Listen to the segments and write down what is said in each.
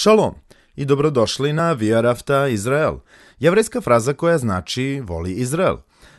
Šalom i dobrodošli na Via Rafta Izrael, jevrejska fraza koja znači voli Izrael.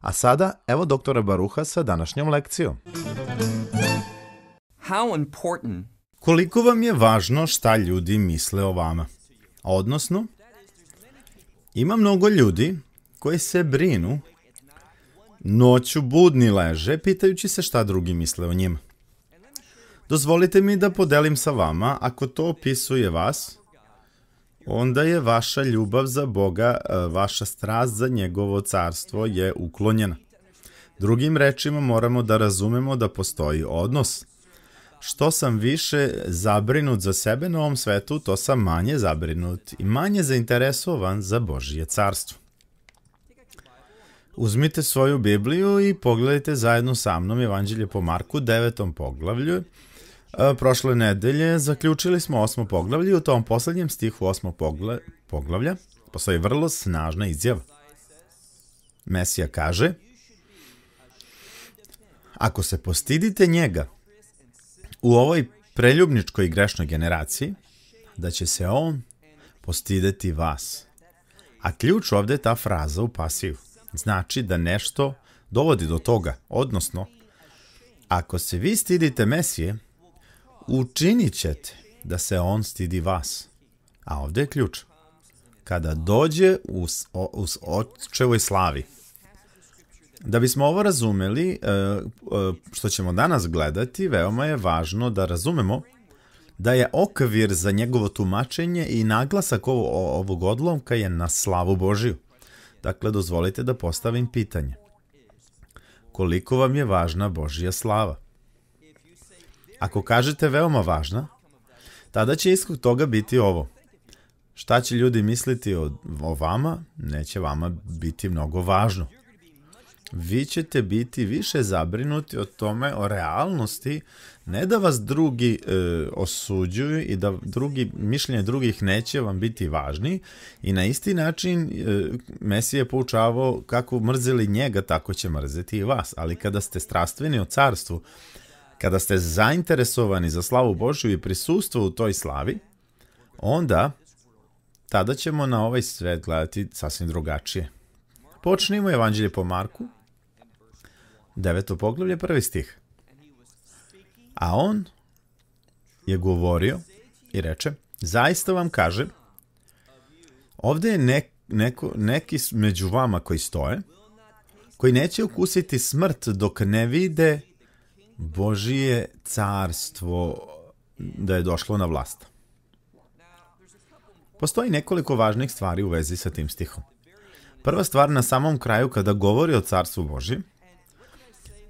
A sada, evo doktora Baruha sa današnjom lekcijom. How important Koliko vam je važno šta ljudi misle o vama? Odnosno, ima mnogo ljudi koji se brinu, noću budni leže, pitajući se šta drugi misle o njima. Dozvolite mi da podelim sa vama, ako to opisuje vas, onda je vaša ljubav za Boga, e, vaša strast za njegovo carstvo je uklonjena. Drugim rečima moramo da razumemo da postoji odnos. Što sam više zabrinut za sebe na ovom svetu, to sam manje zabrinut i manje zainteresovan za Božije carstvo. Uzmite svoju Bibliju i pogledajte zajedno sa mnom Evanđelje po Marku, devetom poglavlju, E, prošle nedelje zaključili smo osmo poglavlje i u tom poslednjem stihu osmo pogla, poglavlja postoji vrlo snažna izjava. Mesija kaže Ako se postidite njega u ovoj preljubničkoj i grešnoj generaciji, da će se on postideti vas. A ključ ovde je ta fraza u pasivu. Znači da nešto dovodi do toga, odnosno, ako se vi stidite Mesije, učinit ćete da se on stidi vas. A ovde je ključ. Kada dođe u, u očevoj slavi. Da bismo ovo razumeli, e, e, što ćemo danas gledati, veoma je važno da razumemo da je okvir za njegovo tumačenje i naglasak ovog odlomka je na slavu Božiju. Dakle, dozvolite da postavim pitanje. Koliko vam je važna Božija slava? Ako kažete veoma važna, tada će iskog toga biti ovo. Šta će ljudi misliti o, o vama, neće vama biti mnogo važno. Vi ćete biti više zabrinuti o tome, o realnosti, ne da vas drugi e, osuđuju i da drugi mišljenje drugih neće vam biti važni i na isti način e, Mesije je poučavao kako mrzili njega, tako će mrzeti i vas, ali kada ste strastveni o carstvu, Kada ste zainteresovani za slavu Božju i prisustvo u toj slavi, onda tada ćemo na ovaj svet gledati sasvim drugačije. Počnimo evanđelje po Marku, deveto poglavlje, prvi stih. A on je govorio i reče, zaista vam kažem, ovde je nek, neko, neki među vama koji stoje, koji neće ukusiti smrt dok ne vide Božije carstvo mm, da je došlo na vlast. Postoji nekoliko važnih stvari u vezi sa tim stihom. Prva stvar na samom kraju kada govori o carstvu Boži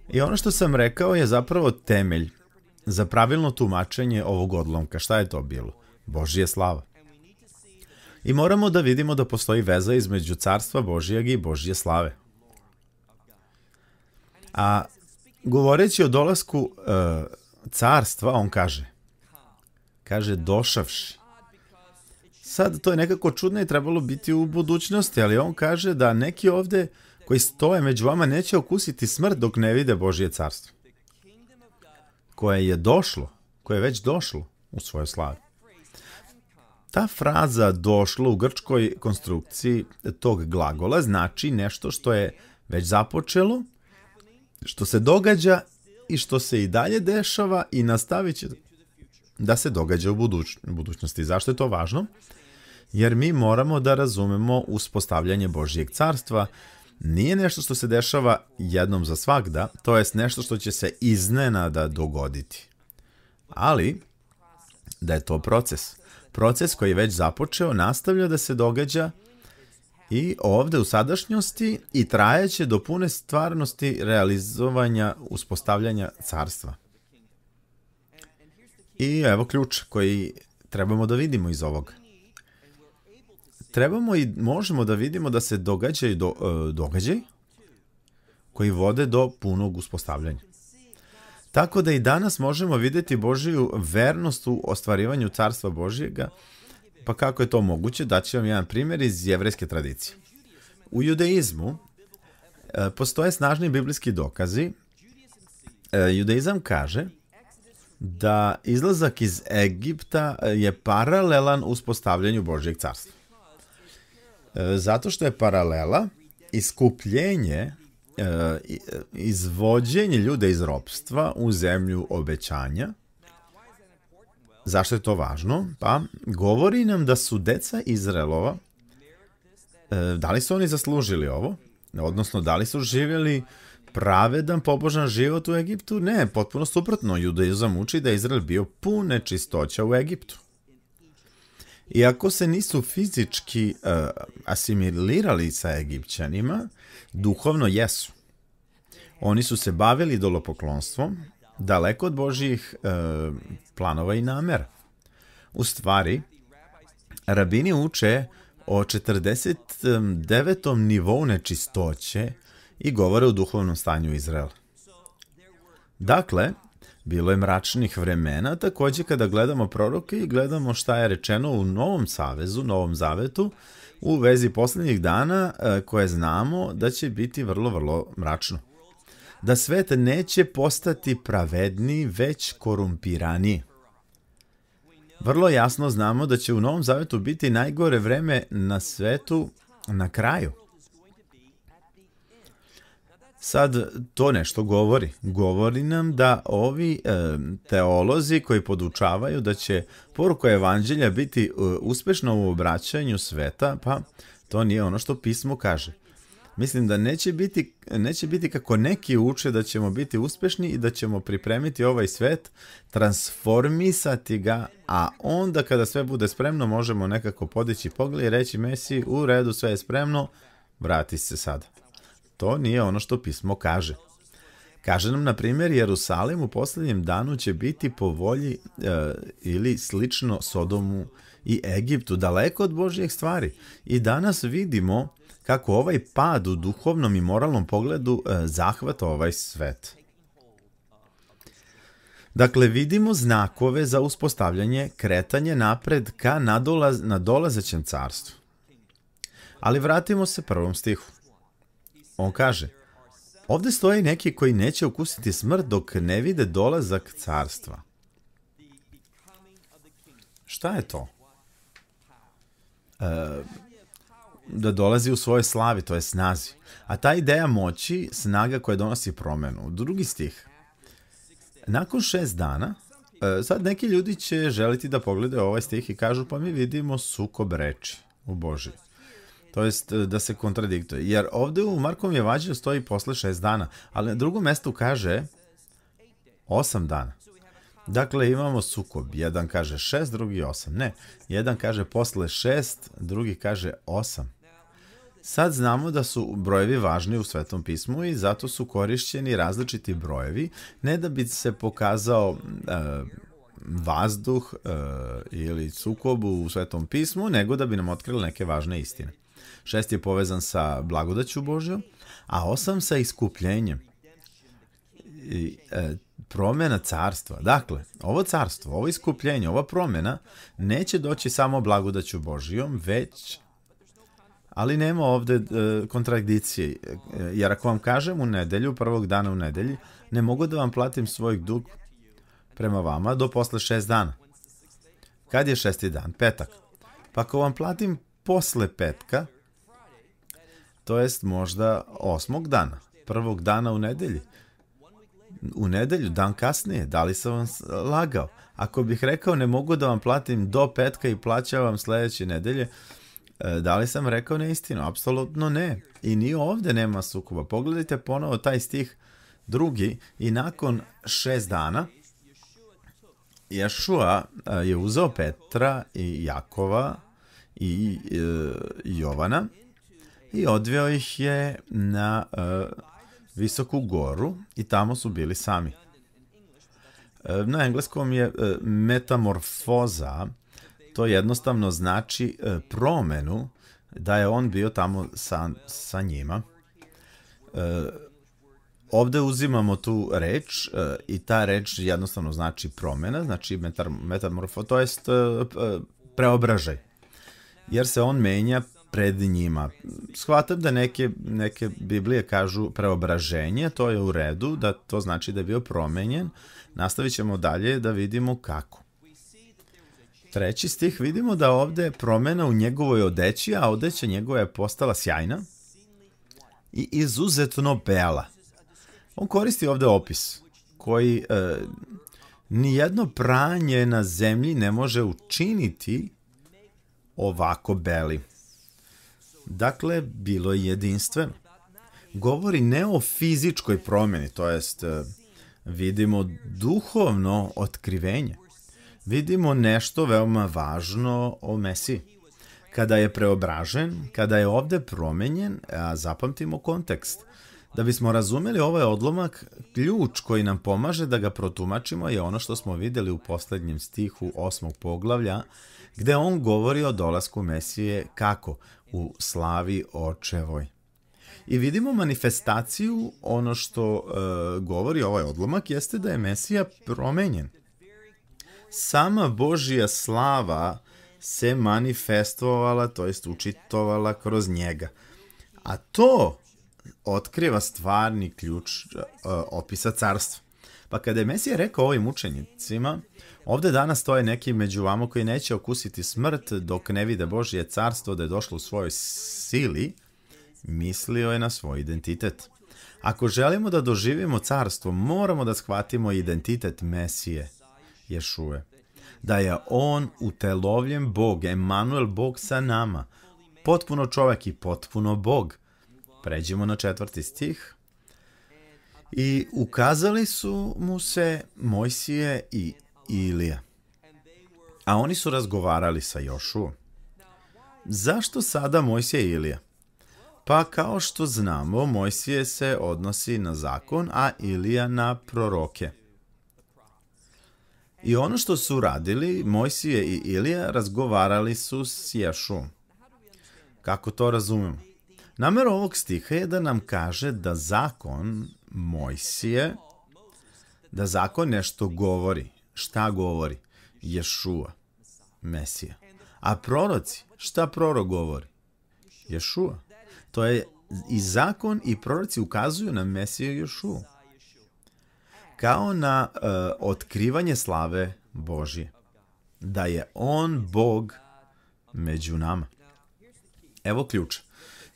i ono što sam rekao je zapravo temelj za pravilno tumačenje ovog odlomka. Šta je to bilo? Božija slava. I moramo da vidimo da postoji veza između carstva Božijeg i Božje slave. A Govoreći o dolasku uh, carstva, on kaže, kaže, došavši. Sad, to je nekako čudno i trebalo biti u budućnosti, ali on kaže da neki ovde koji stoje među vama neće okusiti smrt dok ne vide Božije carstvo. Koje je došlo, koje je već došlo u svoju slavu. Ta fraza došlo u grčkoj konstrukciji tog glagola znači nešto što je već započelo, što se događa i što se i dalje dešava i nastavit će da se događa u buduć budućnosti. Zašto je to važno? Jer mi moramo da razumemo uspostavljanje Božijeg carstva nije nešto što se dešava jednom za svakda, to jest nešto što će se iznenada dogoditi. Ali, da je to proces. Proces koji je već započeo nastavlja da se događa i ovde u sadašnjosti i trajeće do pune stvarnosti realizovanja uspostavljanja carstva. I evo ključ koji trebamo da vidimo iz ovog. Trebamo i možemo da vidimo da se događaju do, e, događaj koji vode do punog uspostavljanja. Tako da i danas možemo videti Božiju vernost u ostvarivanju carstva Božijega, Pa kako je to moguće? Daću vam jedan primjer iz jevrejske tradicije. U judeizmu e, postoje snažni biblijski dokazi. E, judeizam kaže da izlazak iz Egipta e, je paralelan uspostavljanju Božjeg carstva. Zato što je paralela iskupljenje, izvođenje ljude iz ropstva u zemlju obećanja Zašto je to važno? Pa, govori nam da su deca Izraelova, e, da li su oni zaslužili ovo? Odnosno, da li su živjeli pravedan, pobožan život u Egiptu? Ne, potpuno suprotno. Judaizam uči da je Izrael bio pun nečistoća u Egiptu. Iako se nisu fizički uh, asimilirali sa Egipćanima, duhovno jesu. Oni su se bavili idolopoklonstvom, daleko od Božijih e, planova i namera. U stvari, rabini uče o 49. nivou nečistoće i govore o duhovnom stanju Izraela. Dakle, bilo je mračnih vremena, takođe kada gledamo proroke i gledamo šta je rečeno u Novom Savezu, Novom Zavetu, u vezi poslednjih dana e, koje znamo da će biti vrlo, vrlo mračno da svet neće postati pravedni, već korumpirani. Vrlo jasno znamo da će u Novom Zavetu biti najgore vreme na svetu na kraju. Sad to nešto govori. Govori nam da ovi e, teolozi koji podučavaju da će poruka evanđelja biti e, uspešna u obraćanju sveta, pa to nije ono što pismo kaže. Mislim da neće biti, neće biti kako neki uče da ćemo biti uspešni i da ćemo pripremiti ovaj svet, transformisati ga, a onda kada sve bude spremno možemo nekako podići pogled i reći Mesi, u redu sve je spremno, vrati se sada. To nije ono što pismo kaže. Kaže nam, na primjer, Jerusalim u poslednjem danu će biti po volji e, ili slično Sodomu i Egiptu, daleko od Božijeg stvari. I danas vidimo kako ovaj pad u duhovnom i moralnom pogledu e, zahvata ovaj svet. Dakle, vidimo znakove za uspostavljanje kretanje napred ka nadolaz, nadolazećem carstvu. Ali vratimo se prvom stihu. On kaže, ovde stoje neki koji neće ukusiti smrt dok ne vide dolazak carstva. Šta je to? E, da dolazi u svojoj slavi, to je snazi. A ta ideja moći, snaga koja donosi promenu. Drugi stih. Nakon šest dana, e, sad neki ljudi će želiti da pogledaju ovaj stih i kažu pa mi vidimo sukob reči u Božiji. To jest e, da se kontradiktuje. Jer ovde u Markom je vađenju stoji posle šest dana, ali na drugom mestu kaže osam dana. Dakle, imamo sukob. Jedan kaže šest, drugi osam. Ne, jedan kaže posle šest, drugi kaže osam. Sad znamo da su brojevi važni u Svetom pismu i zato su korišćeni različiti brojevi, ne da bi se pokazao e, vazduh e, ili sukob u Svetom pismu, nego da bi nam otkrili neke važne istine. Šest je povezan sa blagodaću Božjom, a osam sa iskupljenjem. I, e, promjena carstva. Dakle, ovo carstvo, ovo iskupljenje, ova promjena neće doći samo blagodaću Božijom, već ali nema ovde e, kontradikcije, e, jer ako vam kažem u nedelju, prvog dana u nedelji, ne mogu da vam platim svoj dug prema vama do posle šest dana. Kad je šesti dan? Petak. Pa ako vam platim posle petka, to jest možda osmog dana, prvog dana u nedelji, u nedelju, dan kasnije, da li sam vam lagao? Ako bih rekao ne mogu da vam platim do petka i plaćavam sledeće nedelje, E, da li sam rekao neistinu? Apsolutno ne. I ni ovdje nema sukoba. Pogledajte ponovo taj stih drugi i nakon šest dana Ješua e, je uzeo Petra i Jakova i e, Jovana i odveo ih je na e, visoku goru i tamo su bili sami. E, na engleskom je e, metamorfoza to jednostavno znači e, promenu da je on bio tamo sa, sa njima. E, ovde uzimamo tu reč e, i ta reč jednostavno znači promena, znači metar, metamorfo, to jest e, e, preobražaj. Jer se on menja pred njima. Shvatam da neke, neke Biblije kažu preobraženje, to je u redu, da to znači da je bio promenjen. Nastavit ćemo dalje da vidimo kako. Treći stih vidimo da ovde je promjena u njegovoj odeći, a odeća njegova je postala sjajna i izuzetno bela. On koristi ovde opis koji e, nijedno pranje na zemlji ne može učiniti ovako beli. Dakle, bilo je jedinstveno. Govori ne o fizičkoj promjeni, to jest e, vidimo duhovno otkrivenje vidimo nešto veoma važno o Mesiji. Kada je preobražen, kada je ovde promenjen, a zapamtimo kontekst. Da bismo razumeli ovaj odlomak, ključ koji nam pomaže da ga protumačimo je ono što smo videli u poslednjem stihu osmog poglavlja, gde on govori o dolasku Mesije kako? U slavi očevoj. I vidimo manifestaciju, ono što e, govori ovaj odlomak jeste da je Mesija promenjen sama Božija slava se manifestovala, to jest učitovala kroz njega. A to otkriva stvarni ključ uh, opisa carstva. Pa kada je Mesija rekao ovim učenicima, ovde danas stoje neki među vama koji neće okusiti smrt dok ne vide Božije carstvo da je došlo u svojoj sili, mislio je na svoj identitet. Ako želimo da doživimo carstvo, moramo da shvatimo identitet Mesije – Ješue. Da je on utelovljen Bog, Emanuel Bog sa nama, potpuno čovek i potpuno Bog. Pređemo na četvrti stih. I ukazali su mu se Mojsije i Ilija. A oni su razgovarali sa Jošuom. Zašto sada Mojsije i Ilija? Pa kao što znamo, Mojsije se odnosi na zakon, a Ilija na proroke. I ono što su radili, Mojsije i Ilija razgovarali su s Jašom. Kako to razumemo? Namer ovog stiha je da nam kaže da zakon Mojsije, da zakon nešto govori. Šta govori? Ješua, Mesija. A proroci, šta prorok govori? Ješua. To je i zakon i proroci ukazuju na Mesiju Ješua kao na uh, otkrivanje slave Božje. Da je On Bog među nama. Evo ključa.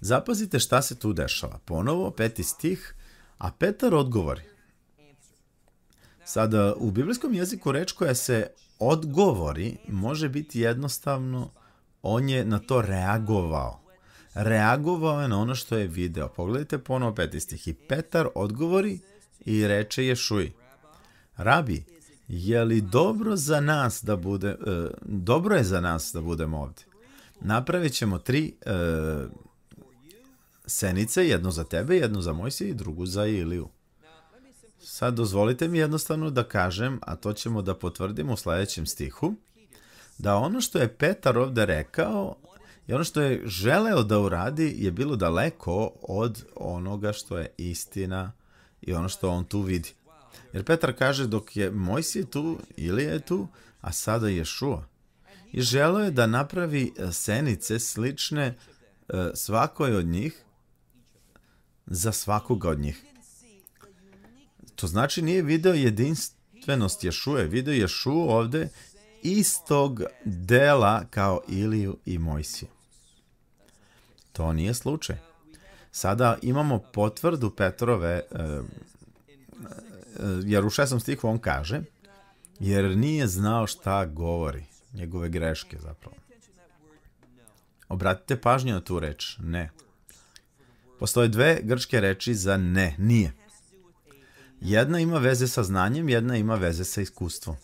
Zapazite šta se tu dešava. Ponovo, peti stih, a Petar odgovori. Sada, u biblijskom jeziku reč koja se odgovori može biti jednostavno on je na to reagovao. Reagovao je na ono što je video. Pogledajte ponovo peti stih. I Petar odgovori i reče Ješuji, Rabi, je li dobro za nas da bude, uh, dobro je za nas da budemo ovdje? Napravit ćemo tri uh, senice, jednu za tebe, jednu za Mojsije i drugu za Iliju. Sad dozvolite mi jednostavno da kažem, a to ćemo da potvrdimo u sledećem stihu, da ono što je Petar ovde rekao i ono što je želeo da uradi je bilo daleko od onoga što je istina i ono što on tu vidi. Jer Petar kaže dok je Mojsije tu, Ilija je tu, a sada je Šua. I želo je da napravi e, senice slične e, svakoj od njih za svakoga od njih. To znači nije video jedinstvenost Ješue, video Ješu ovde istog dela kao Iliju i Mojsiju. To nije slučaj. Sada imamo potvrdu Petrove, e, e, jer u šestom stihu on kaže, jer nije znao šta govori, njegove greške zapravo. Obratite pažnju na tu reč, ne. Postoje dve grčke reči za ne, nije. Jedna ima veze sa znanjem, jedna ima veze sa iskustvom.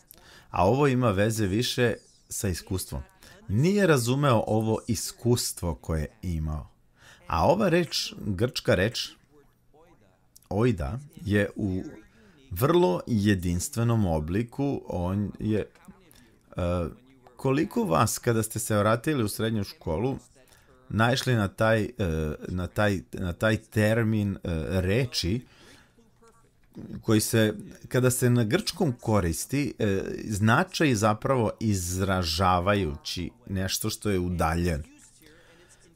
A ovo ima veze više sa iskustvom. Nije razumeo ovo iskustvo koje je imao. A ova reč, grčka reč, oida, je u vrlo jedinstvenom obliku, on je... Uh, koliko vas, kada ste se vratili u srednju školu, naišli na taj, uh, na taj, na taj termin uh, reči, koji se, kada se na grčkom koristi, značaj zapravo izražavajući nešto što je udaljeno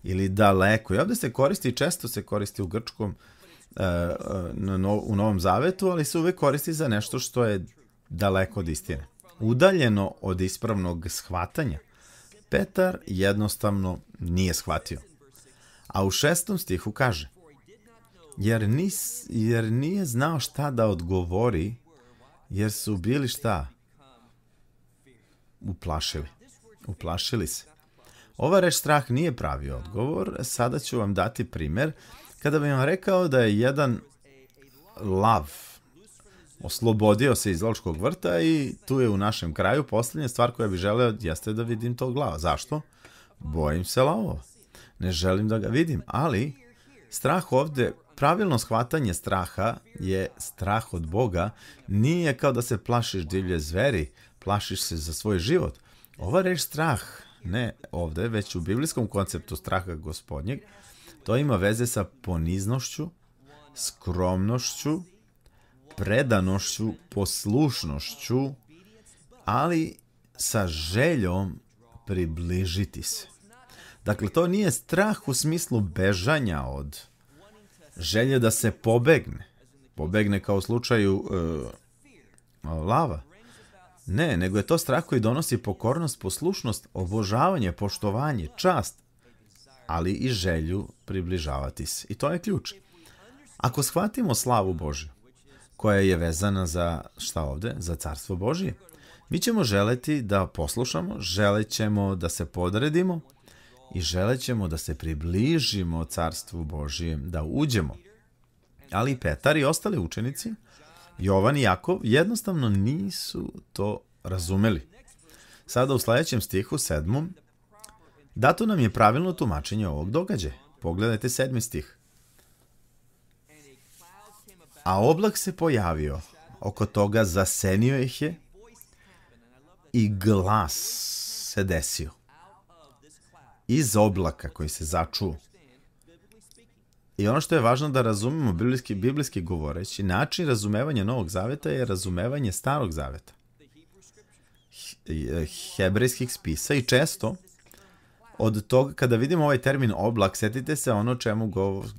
ili daleko. I ovde se koristi, često se koristi u grčkom, e, e, u Novom Zavetu, ali se uvek koristi za nešto što je daleko od istine. Udaljeno od ispravnog shvatanja, Petar jednostavno nije shvatio. A u šestom stihu kaže, jer, nis, jer nije znao šta da odgovori, jer su bili šta? Uplašili. Uplašili se. Ova reč strah nije pravi odgovor, sada ću vam dati primer. Kada bih vam rekao da je jedan lav oslobodio se iz Ločkog vrta i tu je u našem kraju posljednja stvar koja bih želeo jeste da vidim tog lava. Zašto? Bojim se lavova. Ne želim da ga vidim, ali strah ovde, pravilno shvatanje straha je strah od Boga. Nije kao da se plašiš divlje zveri, plašiš se za svoj život. Ova reč strah ne ovde, već u biblijskom konceptu straha gospodnjeg, to ima veze sa poniznošću, skromnošću, predanošću, poslušnošću, ali sa željom približiti se. Dakle, to nije strah u smislu bežanja od želje da se pobegne. Pobegne kao u slučaju uh, lava. Ne, nego je to strah koji donosi pokornost, poslušnost, obožavanje, poštovanje, čast, ali i želju približavati se. I to je ključ. Ako shvatimo slavu Božju, koja je vezana za, šta ovde, za carstvo Božje. mi ćemo želeti da poslušamo, želećemo da se podredimo i želećemo da se približimo carstvu Božijem, da uđemo. Ali Petar i ostali učenici Jovan i Jakov jednostavno nisu to razumeli. Sada u sledećem stihu, sedmom, dato nam je pravilno tumačenje ovog događaja. Pogledajte sedmi stih. A oblak se pojavio, oko toga zasenio ih je i glas se desio. Iz oblaka koji se začuo. I ono što je važno da razumemo biblijski, biblijski govoreći, način razumevanja Novog Zaveta je razumevanje Starog Zaveta. E, hebrejskih spisa i često od toga, kada vidimo ovaj termin oblak, setite se ono čemu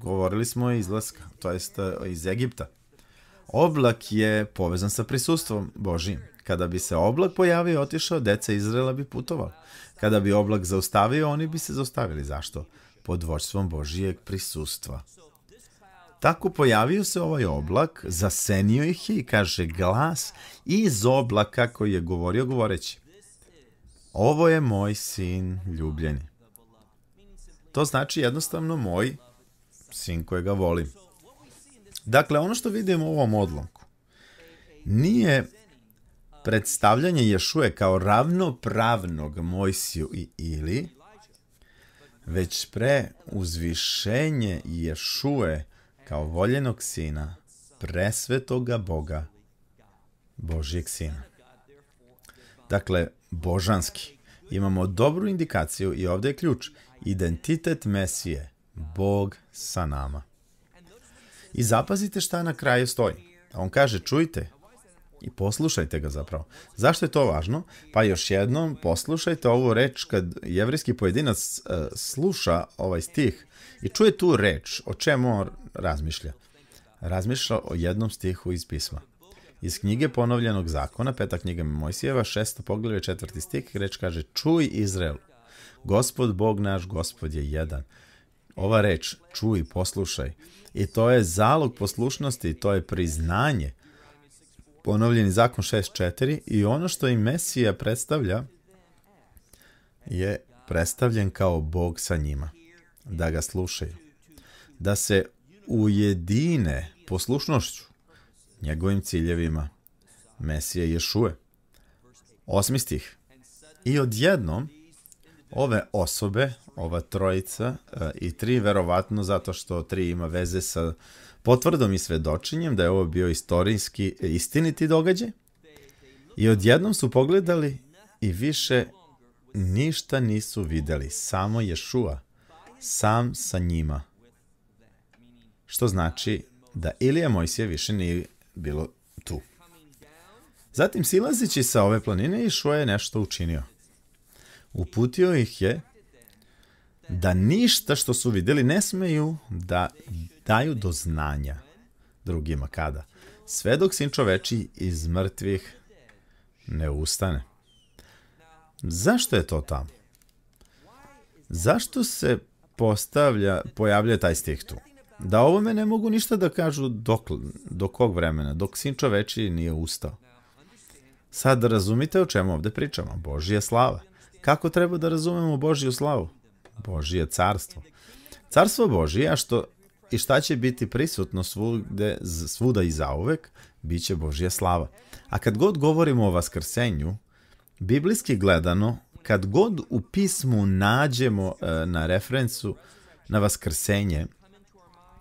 govorili smo izlaska, to jest e, iz Egipta. Oblak je povezan sa prisustvom Božijim. Kada bi se oblak pojavio i otišao, deca Izrela bi putovali. Kada bi oblak zaustavio, oni bi se zaustavili. Zašto? pod vođstvom Božijeg prisustva. Tako pojavio se ovaj oblak, zasenio ih je i kaže glas iz oblaka koji je govorio govoreći. Ovo je moj sin ljubljeni. To znači jednostavno moj sin kojega volim. Dakle, ono što vidimo u ovom odlomku nije predstavljanje Ješue kao ravnopravnog Mojsiju i Ili, već pre uzvišenje Ješue kao voljenog sina, presvetoga Boga, Božijeg sina. Dakle, božanski. Imamo dobru indikaciju i ovde je ključ. Identitet Mesije, Bog sa nama. I zapazite šta na kraju stoji. On kaže, čujte, i poslušajte ga zapravo. Zašto je to važno? Pa još jednom poslušajte ovu reč kad jevrijski pojedinac uh, sluša ovaj stih i čuje tu reč o čemu on razmišlja. Razmišlja o jednom stihu iz pisma. Iz knjige ponovljenog zakona, peta knjiga Mojsijeva, šesto poglavlje, četvrti stih, reč kaže Čuj Izrael, gospod Bog naš, gospod je jedan. Ova reč, čuj, poslušaj. I to je zalog poslušnosti, to je priznanje ponovljeni zakon 6.4 i ono što im Mesija predstavlja je predstavljen kao Bog sa njima, da ga slušaju, da se ujedine poslušnošću njegovim ciljevima Mesije Ješue. Osmi stih. I odjednom ove osobe, ova trojica e, i tri verovatno zato što tri ima veze sa potvrdom i svedočenjem da je ovo bio istorijski istiniti događaj i odjednom su pogledali i više ništa nisu videli, samo Ješua, sam sa njima. Što znači da Ilija Mojsije više nije bilo tu. Zatim, silazići sa ove planine, Ješua je nešto učinio. Uputio ih je da ništa što su videli ne smeju da daju do znanja drugima kada? Sve dok sin čoveči iz mrtvih ne ustane. Zašto je to tamo? Zašto se postavlja, pojavlja taj stih tu? Da ovome ne mogu ništa da kažu dok, do kog vremena, dok sin čoveči nije ustao. Sad razumite o čemu ovde pričamo. Božija slava. Kako treba da razumemo Božiju slavu? Božije carstvo. Carstvo Božije, a što i šta će biti prisutno svugde, svuda i zauvek, bit će Božja slava. A kad god govorimo o vaskrsenju, biblijski gledano, kad god u pismu nađemo e, na referencu na vaskrsenje,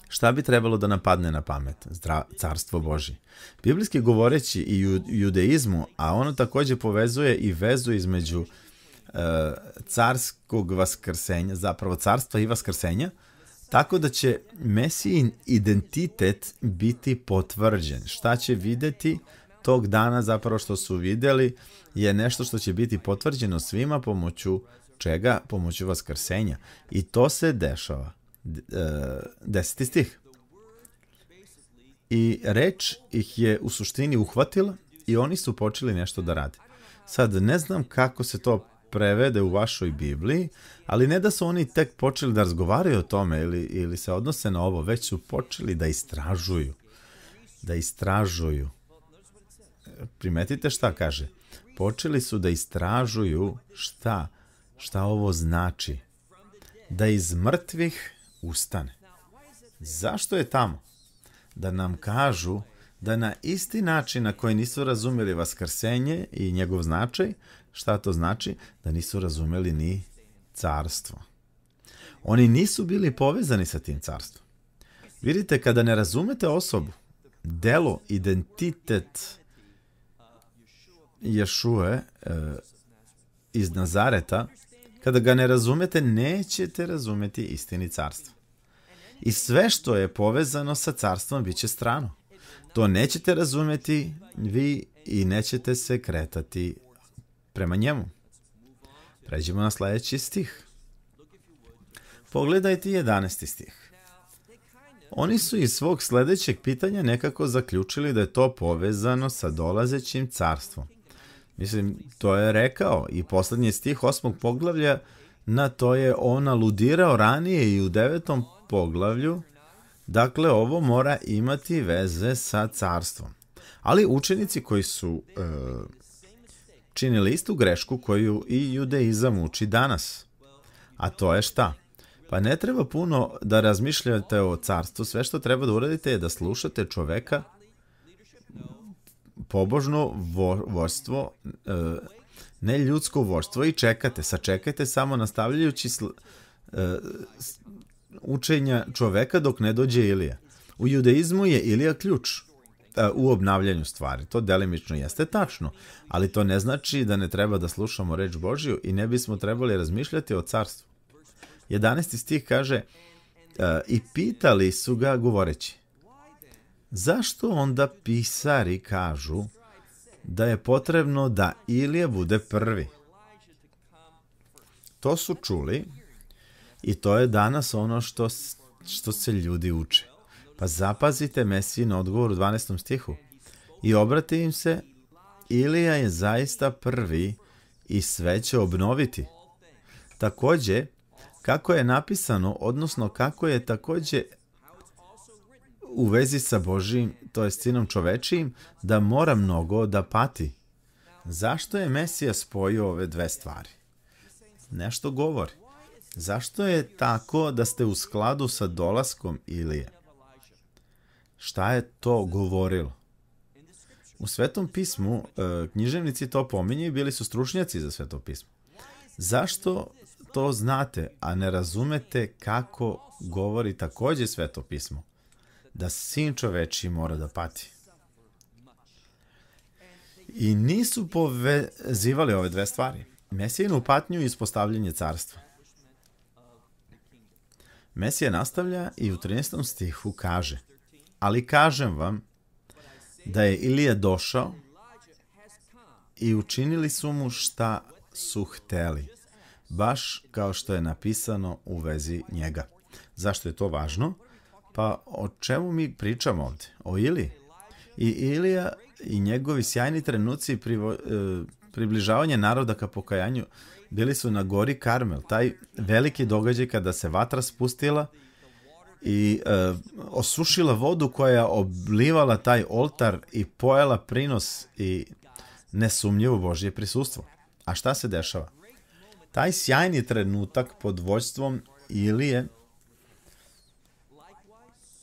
šta bi trebalo da napadne na pamet? Zdra, carstvo Božje. Biblijski govoreći i u judeizmu, a ono takođe povezuje i vezu između e, carskog vaskrsenja, zapravo carstva i vaskrsenja, Tako da će Mesijin identitet biti potvrđen. Šta će videti tog dana zapravo što su videli je nešto što će biti potvrđeno svima pomoću čega? Pomoću vaskrsenja. I to se dešava. E, deseti stih. I reč ih je u suštini uhvatila i oni su počeli nešto da rade. Sad, ne znam kako se to prevede u vašoj Bibliji, ali ne da su oni tek počeli da razgovaraju o tome ili, ili se odnose na ovo, već su počeli da istražuju. Da istražuju. Primetite šta kaže. Počeli su da istražuju šta, šta ovo znači. Da iz mrtvih ustane. Zašto je tamo? Da nam kažu da na isti način na koji nisu razumeli vaskrsenje i njegov značaj, Šta to znači? Da nisu razumeli ni carstvo. Oni nisu bili povezani sa tim carstvom. Vidite, kada ne razumete osobu, delo, identitet Ješue e, iz Nazareta, kada ga ne razumete, nećete razumeti istini carstva. I sve što je povezano sa carstvom bit će strano. To nećete razumeti vi i nećete se kretati prema njemu. Pređemo na sledeći stih. Pogledajte 11. stih. Oni su iz svog sledećeg pitanja nekako zaključili da je to povezano sa dolazećim carstvom. Mislim, to je rekao i poslednji stih osmog poglavlja na to je on aludirao ranije i u devetom poglavlju. Dakle, ovo mora imati veze sa carstvom. Ali učenici koji su e, činile istu grešku koju i judeizam uči danas. A to je šta? Pa ne treba puno da razmišljate o carstvu, sve što treba da uradite je da slušate čoveka pobožno vo, vojstvo, e, ne ljudsko vojstvo i čekate, sačekajte samo nastavljajući sl, e, učenja čoveka dok ne dođe Ilija. U judeizmu je Ilija ključ. E, u obnavljanju stvari. To delimično jeste tačno, ali to ne znači da ne treba da slušamo reč Božiju i ne bismo trebali razmišljati o carstvu. 11. stih kaže e, i pitali su ga govoreći zašto onda pisari kažu da je potrebno da Ilije bude prvi? To su čuli i to je danas ono što, što se ljudi uče. Pa zapazite Mesijin odgovor u 12. stihu. I obrate im se, Ilija je zaista prvi i sve će obnoviti. Takođe, kako je napisano, odnosno kako je takođe u vezi sa Božijim, to je sinom čovečijim, da mora mnogo da pati. Zašto je Mesija spojio ove dve stvari? Nešto govori. Zašto je tako da ste u skladu sa dolaskom Ilije? Šta je to govorilo? U Svetom pismu e, književnici to pominju i bili su stručnjaci za Sveto pismo. Zašto to znate, a ne razumete kako govori takođe Sveto pismo? Da sin čoveči mora da pati. I nisu povezivali ove dve stvari. Mesijinu patnju i ispostavljanje carstva. Mesija nastavlja i u 13. stihu kaže – Ali kažem vam da je Ilija došao i učinili su mu šta su hteli, baš kao što je napisano u vezi njega. Zašto je to važno? Pa o čemu mi pričamo ovde? O Iliji. I Ilija i njegovi sjajni trenuci privo, e, približavanje naroda ka pokajanju bili su na gori Karmel, taj veliki događaj kada se vatra spustila i i e, osušila vodu koja je oblivala taj oltar i pojela prinos i nesumnjivo Božje prisustvo. A šta se dešava? Taj sjajni trenutak pod vođstvom Ilije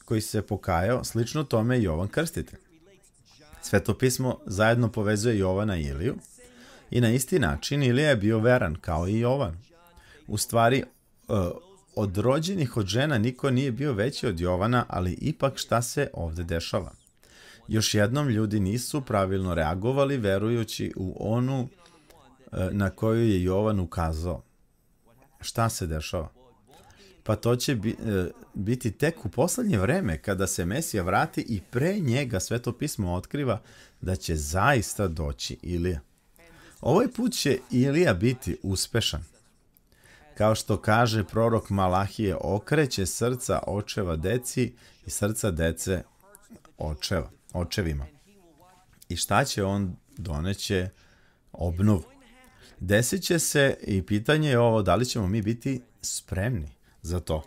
koji se pokajao, slično tome je Jovan Krstite. Svetopismo zajedno povezuje Jovana i Iliju i na isti način Ilija je bio veran kao i Jovan. U stvari, e, Od rođenih od žena niko nije bio veći od Jovana, ali ipak šta se ovde dešava? Još jednom ljudi nisu pravilno reagovali verujući u onu e, na koju je Jovan ukazao. Šta se dešava? Pa to će bi, e, biti tek u poslednje vreme kada se Mesija vrati i pre njega sveto pismo otkriva da će zaista doći Ilija. Ovaj put će Ilija biti uspešan. Kao što kaže prorok Malahije, okreće srca očeva deci i srca dece očeva, očevima. I šta će on doneće obnovu? Desit će se i pitanje je ovo da li ćemo mi biti spremni za to.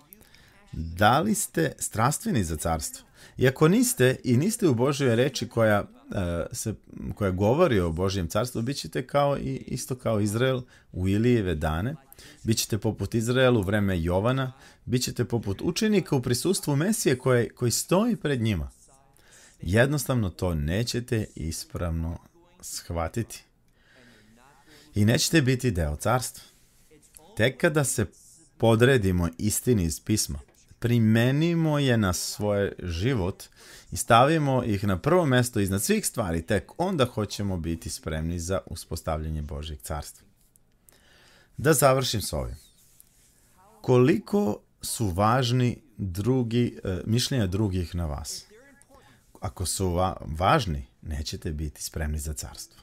Da li ste strastveni za carstvo? I ako niste i niste u Božoj reči koja, e, se, koja govori o Božjem carstvu, bit ćete kao i, isto kao Izrael u Ilijeve dane, bit ćete poput Izraela u vreme Jovana, bit ćete poput učenika u prisustvu Mesije koje, koji stoji pred njima. Jednostavno to nećete ispravno shvatiti. I nećete biti deo carstva. Tek kada se podredimo istini iz pisma – primenimo je na svoj život i stavimo ih na prvo mesto iznad svih stvari, tek onda hoćemo biti spremni za uspostavljanje Božjeg carstva. Da završim s ovim. Koliko su važni drugi, e, mišljenja drugih na vas? Ako su va važni, nećete biti spremni za carstvo.